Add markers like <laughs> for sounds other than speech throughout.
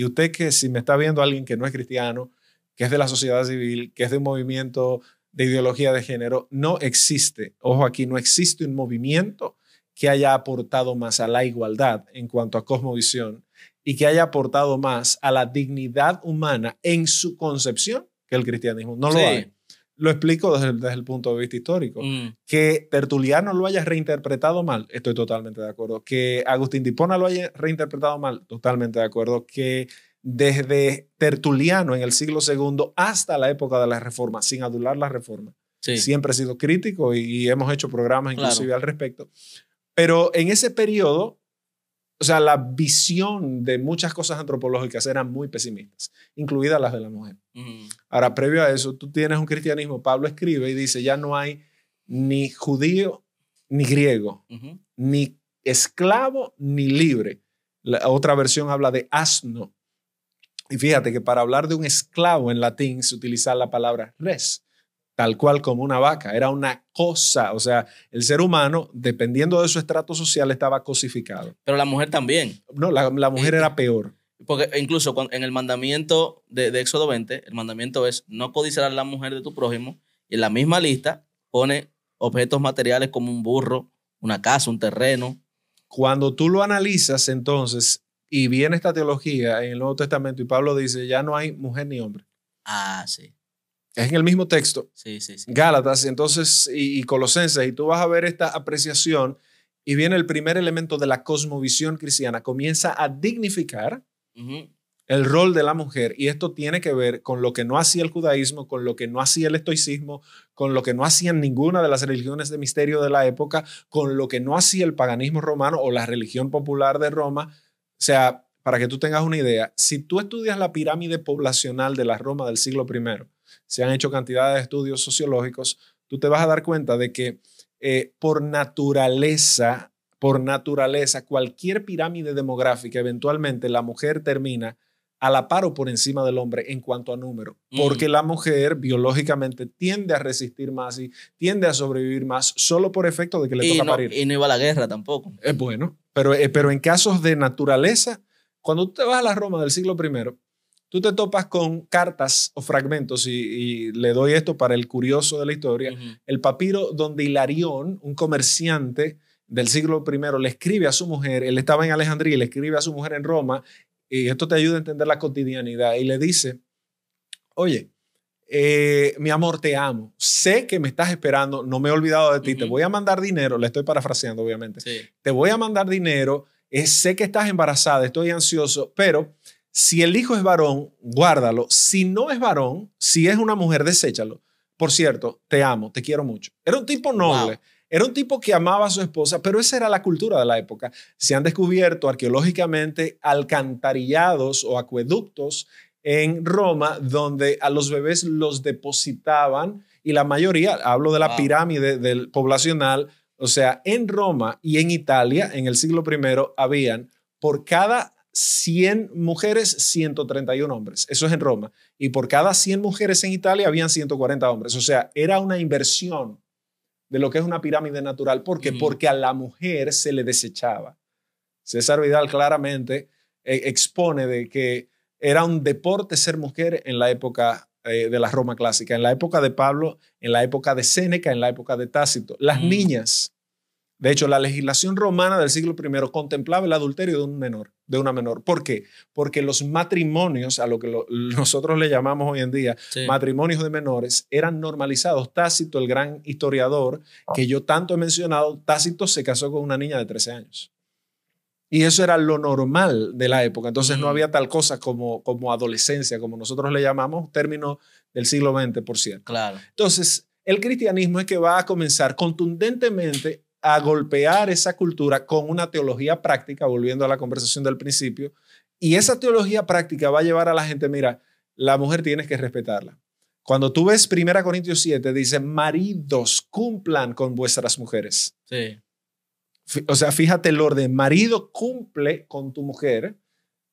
Y usted que si me está viendo alguien que no es cristiano, que es de la sociedad civil, que es de un movimiento de ideología de género, no existe, ojo aquí, no existe un movimiento que haya aportado más a la igualdad en cuanto a cosmovisión y que haya aportado más a la dignidad humana en su concepción que el cristianismo. No lo hay lo explico desde, el punto de vista histórico. Mm. Que Tertuliano lo haya reinterpretado mal, estoy totalmente de acuerdo. Que Agustín Dipona lo haya reinterpretado mal, totalmente de acuerdo. Que desde Tertuliano en el siglo II hasta la época de la Reforma, sin adular la Reforma, siempre he sido crítico y, hemos hecho programas inclusive al respecto. Pero en ese periodo o sea, la visión de muchas cosas antropológicas eran muy pesimistas, incluidas las de la mujer. Ahora, previo a eso, tú tienes un cristianismo, Pablo escribe y dice, ya no hay ni judío ni griego, ni esclavo ni libre. La otra versión habla de asno. Y fíjate que para hablar de un esclavo en latín se utiliza la palabra res, tal cual como una vaca, era una cosa, o sea, el ser humano, dependiendo de su estrato social, estaba cosificado. Pero la mujer también. No, la, mujer era peor. Porque incluso en el mandamiento de, de, Éxodo 20, el mandamiento es no codiciar a la mujer de tu prójimo, y en la misma lista pone objetos materiales como un burro, una casa, un terreno. Cuando tú lo analizas entonces, y viene esta teología en el Nuevo Testamento, y Pablo dice, ya no hay mujer ni hombre. Ah, sí. Es en el mismo texto. Gálatas, entonces, y, Colosenses, y tú vas a ver esta apreciación y viene el primer elemento de la cosmovisión cristiana. Comienza a dignificar el rol de la mujer y esto tiene que ver con lo que no hacía el judaísmo, con lo que no hacía el estoicismo, con lo que no hacían ninguna de las religiones de misterio de la época, con lo que no hacía el paganismo romano o la religión popular de Roma. O sea, para que tú tengas una idea, si tú estudias la pirámide poblacional de la Roma del siglo I, se han hecho cantidad de estudios sociológicos, tú te vas a dar cuenta de que eh, por naturaleza, por naturaleza, cualquier pirámide demográfica, eventualmente la mujer termina a la par o por encima del hombre en cuanto a número, mm. porque la mujer biológicamente tiende a resistir más y tiende a sobrevivir más solo por efecto de que le toca parir. Y no iba la guerra tampoco. Es eh, bueno, pero, eh, pero en casos de naturaleza, cuando tú te vas a la Roma del siglo I, tú te topas con cartas o fragmentos, y, le doy esto para el curioso de la historia, el papiro donde Hilarión, un comerciante del siglo I, le escribe a su mujer, él estaba en Alejandría, y le escribe a su mujer en Roma, y esto te ayuda a entender la cotidianidad, y le dice, oye, eh, mi amor, te amo. Sé que me estás esperando, no me he olvidado de ti. Te voy a mandar dinero, le estoy parafraseando, obviamente. Te voy a mandar dinero, eh, sé que estás embarazada, estoy ansioso, pero si el hijo es varón, guárdalo. Si no es varón, si es una mujer, deséchalo. Por cierto, te amo, te quiero mucho. Era un tipo noble. Era un tipo que amaba a su esposa, pero esa era la cultura de la época. Se han descubierto arqueológicamente alcantarillados o acueductos en Roma donde a los bebés los depositaban y la mayoría, hablo de la pirámide del poblacional, o sea, en Roma y en Italia en el siglo I habían por cada 100 mujeres, 131 hombres. Eso es en Roma. Y por cada 100 mujeres en Italia habían 140 hombres. O sea, era una inversión de lo que es una pirámide natural. ¿Por qué? Porque a la mujer se le desechaba. César Vidal claramente eh, expone de que era un deporte ser mujer en la época eh, de la Roma clásica, en la época de Pablo, en la época de Séneca, en la época de Tácito. Las niñas de hecho, la legislación romana del siglo I contemplaba el adulterio de un menor, de una menor. ¿Por qué? Porque los matrimonios, a lo que <laughs> nosotros le llamamos hoy en día matrimonios de menores, eran normalizados. Tácito, el gran historiador que yo tanto he mencionado, Tácito se casó con una niña de 13 años. Y eso era lo normal de la época. Entonces no había tal cosa como, como adolescencia, como nosotros le llamamos, término del siglo XX, por cierto. Claro. Entonces, el cristianismo es que va a comenzar contundentemente a golpear esa cultura con una teología práctica, volviendo a la conversación del principio, y esa teología práctica va a llevar a la gente, mira, la mujer tienes que respetarla. Cuando tú ves 1 Corintios 7, dice, maridos, cumplan con vuestras mujeres. Sí. O sea, fíjate el orden, marido cumple con tu mujer.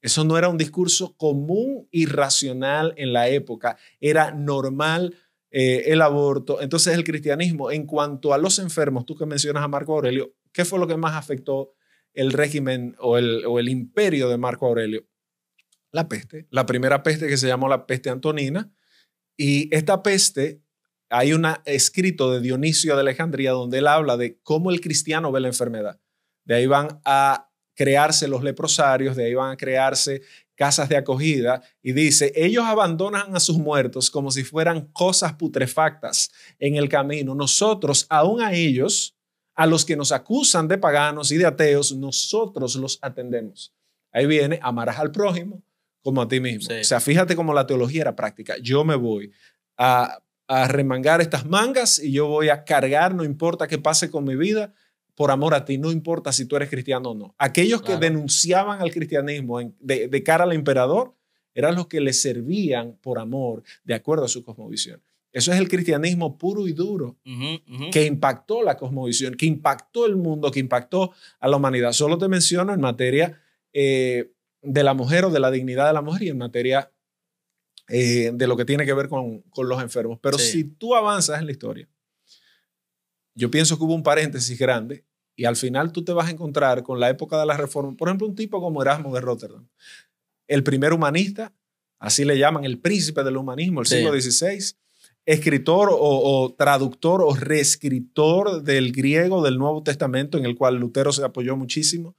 Eso no era un discurso común y racional en la época, era normal, eh, el aborto. Entonces el cristianismo, en cuanto a los enfermos, tú que mencionas a Marco Aurelio, ¿qué fue lo que más afectó el régimen o el, o el imperio de Marco Aurelio? La peste, la primera peste que se llamó la peste antonina. Y esta peste, hay un escrito de Dionisio de Alejandría donde él habla de cómo el cristiano ve la enfermedad. De ahí van a crearse los leprosarios, de ahí van a crearse casas de acogida y dice, ellos abandonan a sus muertos como si fueran cosas putrefactas en el camino. Nosotros, aún a ellos, a los que nos acusan de paganos y de ateos, nosotros los atendemos. Ahí viene, amarás al prójimo como a ti mismo. O sea, fíjate cómo la teología era práctica. Yo me voy a, a remangar estas mangas y yo voy a cargar, no importa qué pase con mi vida, por amor a ti, no importa si tú eres cristiano o no. Aquellos que denunciaban al cristianismo de, cara al emperador eran los que le servían por amor, de acuerdo a su cosmovisión. Eso es el cristianismo puro y duro, que impactó la cosmovisión, que impactó el mundo, que impactó a la humanidad. Solo te menciono en materia eh, de la mujer o de la dignidad de la mujer y en materia eh, de lo que tiene que ver con, los enfermos. Pero si tú avanzas en la historia, yo pienso que hubo un paréntesis grande y al final tú te vas a encontrar con la época de la reforma. Por ejemplo, un tipo como Erasmo de Rotterdam, el primer humanista, así le llaman, el príncipe del humanismo, el siglo XVI, escritor o, traductor o reescritor del griego del Nuevo Testamento, en el cual Lutero se apoyó muchísimo.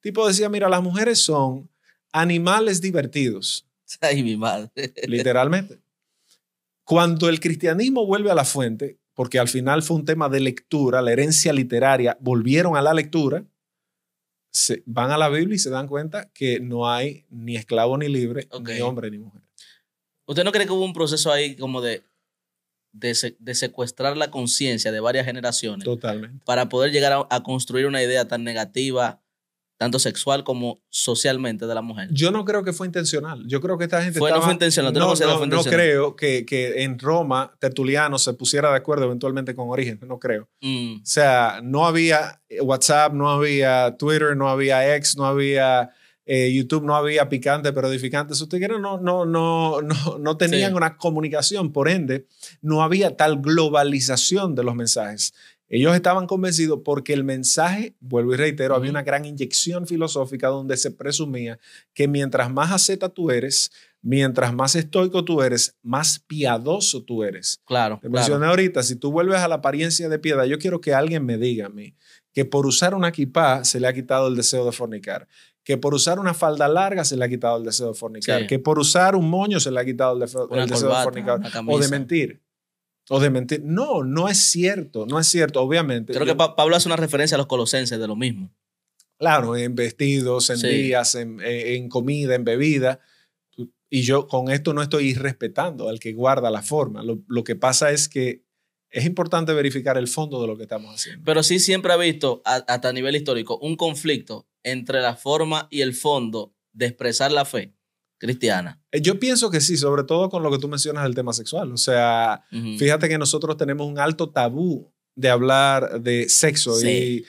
tipo decía, mira, las mujeres son animales divertidos. <laughs> Ay, mi madre. Literalmente. Cuando el cristianismo vuelve a la fuente, porque al final fue un tema de lectura, la herencia literaria, volvieron a la lectura, se, van a la Biblia y se dan cuenta que no hay ni esclavo ni libre, ni hombre ni mujer. ¿Usted no cree que hubo un proceso ahí como de, de, secuestrar la conciencia de varias generaciones? Para poder llegar a construir una idea tan negativa tanto sexual como socialmente de la mujer. Yo no creo que fue intencional. Yo creo que esta gente fue, no fue intencional. No, no, no creo que, que, en Roma Tertuliano se pusiera de acuerdo eventualmente con Origen. No creo. Mm. O sea, no había eh, WhatsApp, no había Twitter, no había X, no había eh, YouTube, no había picante, pero edificante. usted no, no, no, no, no tenían una comunicación. Por ende, no había tal globalización de los mensajes. Ellos estaban convencidos porque el mensaje, vuelvo y reitero, había una gran inyección filosófica donde se presumía que mientras más aceta tú eres, mientras más estoico tú eres, más piadoso tú eres. Claro. Te claro. ahorita, si tú vuelves a la apariencia de piedad, yo quiero que alguien me diga a mí que por usar una equipa se le ha quitado el deseo de fornicar, que por usar una falda larga se le ha quitado el deseo de fornicar, que por usar un moño se le ha quitado el, deseo de fornicar o de mentir. O de mentir. No, no es cierto, no es cierto, obviamente. Creo que Pablo hace una referencia a los colosenses de lo mismo. Claro, en vestidos, en días, en, comida, en bebida. Y yo con esto no estoy irrespetando al que guarda la forma. Lo, que pasa es que es importante verificar el fondo de lo que estamos haciendo. Pero sí siempre ha visto, a, hasta nivel histórico, un conflicto entre la forma y el fondo de expresar la fe cristiana. Eh, yo pienso que sí, sobre todo con lo que tú mencionas del tema sexual. O sea, fíjate que nosotros tenemos un alto tabú de hablar de sexo y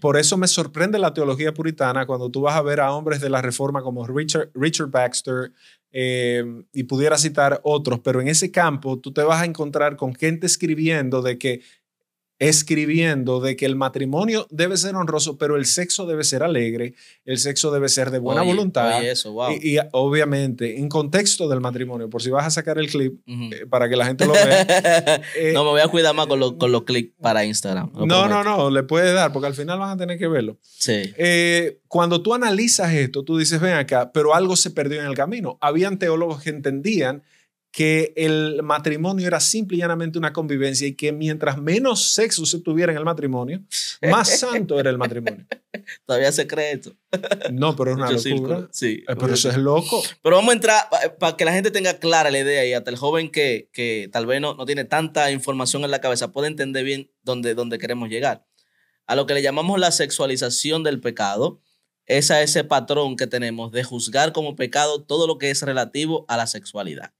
por eso me sorprende la teología puritana cuando tú vas a ver a hombres de la reforma como Richard, Baxter em, y pudiera citar otros, pero en ese campo tú te vas a encontrar con gente escribiendo de que escribiendo de que el matrimonio debe ser honroso, pero el sexo debe ser alegre, el sexo debe ser de buena voluntad. y, obviamente, en contexto del matrimonio, por si vas a sacar el clip eh, para que la gente lo vea. <laughs> Eh, no, me voy a cuidar más con, los clips para Instagram. No, no, no, le puedes dar, porque al final vas a tener que verlo. Sí. Eh, cuando tú analizas esto, tú dices, ven acá, pero algo se perdió en el camino. Habían teólogos que entendían que el matrimonio era simple y llanamente una convivencia y que mientras menos sexo se tuviera en el matrimonio, más <laughs> santo era el matrimonio. Todavía se cree esto. No, pero es una <laughs> locura. Sí. Eh, pero eso es loco. Pero vamos a entrar eh, para que la gente tenga clara la idea y hasta el joven que, que tal vez no, no tiene tanta información en la cabeza puede entender bien dónde, dónde queremos llegar. A lo que le llamamos la sexualización del pecado es a ese patrón que tenemos de juzgar como pecado todo lo que es relativo a la sexualidad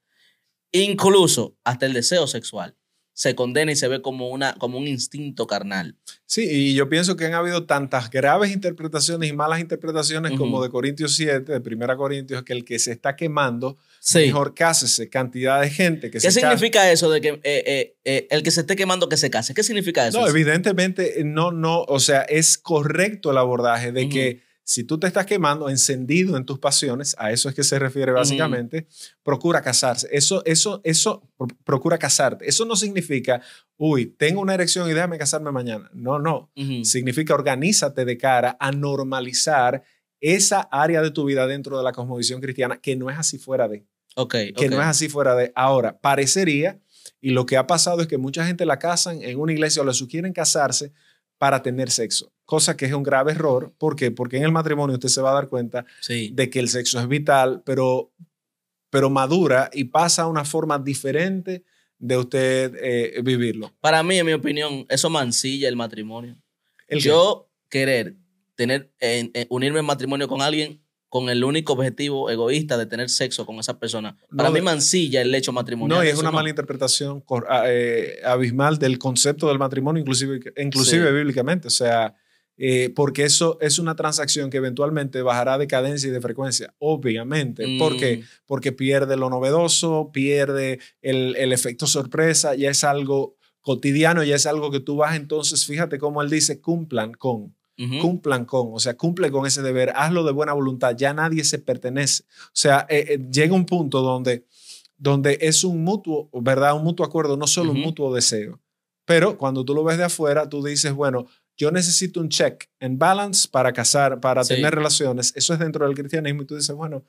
incluso hasta el deseo sexual, se condena y se ve como, una, como un instinto carnal. Sí, y yo pienso que han habido tantas graves interpretaciones y malas interpretaciones como de Corintios 7, de Primera Corintios, que el que se está quemando, mejor cásese, cantidad de gente que se ¿Qué significa eso de que eh, eh, eh, el que se esté quemando que se case? ¿Qué significa eso? No, evidentemente no, no, o sea, es correcto el abordaje de que si tú te estás quemando, encendido en tus pasiones, a eso es que se refiere básicamente, procura casarse. Eso, eso, eso, procura casarte. Eso no significa, uy, tengo una erección y déjame casarme mañana. No, no. Significa organízate de cara a normalizar esa área de tu vida dentro de la cosmovisión cristiana que no es así fuera de. Ok. que no es así fuera de. Ahora, parecería, y lo que ha pasado es que mucha gente la casan en una iglesia o le sugieren casarse para tener sexo cosa que es un grave error. ¿Por qué? Porque en el matrimonio usted se va a dar cuenta de que el sexo es vital, pero, pero madura y pasa a una forma diferente de usted eh, vivirlo. Para mí, en mi opinión, eso mancilla el matrimonio. Yo querer tener, unirme en matrimonio con alguien con el único objetivo egoísta de tener sexo con esa persona. Para mí eh, mancilla el hecho matrimonial. No, y es una mala interpretación ah, eh, abismal del concepto del matrimonio, inclusive, inclusive bíblicamente. O sea, eh, porque eso es una transacción que eventualmente bajará de cadencia y de frecuencia, obviamente. Mm. Porque pierde lo novedoso, pierde el, efecto sorpresa, ya es algo cotidiano, ya es algo que tú vas. Entonces, fíjate cómo él dice, cumplan con. Cumplan con, o sea, cumple con ese deber, hazlo de buena voluntad, ya nadie se pertenece. O sea, eh, eh, llega un punto donde, donde es un mutuo, ¿verdad? Un mutuo acuerdo, no solo un mutuo deseo. Pero cuando tú lo ves de afuera, tú dices, bueno, yo necesito un check en balance para casar, para tener relaciones. Eso es dentro del cristianismo. Y tú dices, bueno,